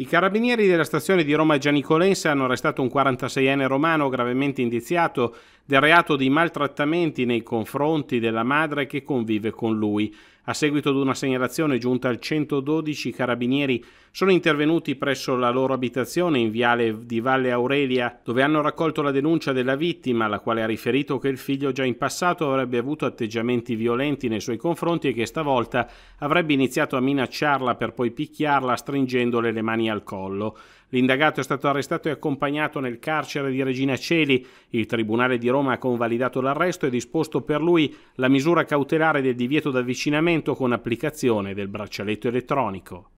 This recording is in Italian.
I carabinieri della stazione di Roma Gianicolense hanno arrestato un 46enne romano gravemente indiziato del reato di maltrattamenti nei confronti della madre che convive con lui. A seguito di una segnalazione giunta al 112, i carabinieri sono intervenuti presso la loro abitazione in viale di Valle Aurelia, dove hanno raccolto la denuncia della vittima, la quale ha riferito che il figlio già in passato avrebbe avuto atteggiamenti violenti nei suoi confronti e che stavolta avrebbe iniziato a minacciarla per poi picchiarla stringendole le mani al collo. L'indagato è stato arrestato e accompagnato nel carcere di Regina Celi. Il Tribunale di Roma Roma ha convalidato l'arresto e disposto per lui la misura cautelare del divieto d'avvicinamento con applicazione del braccialetto elettronico.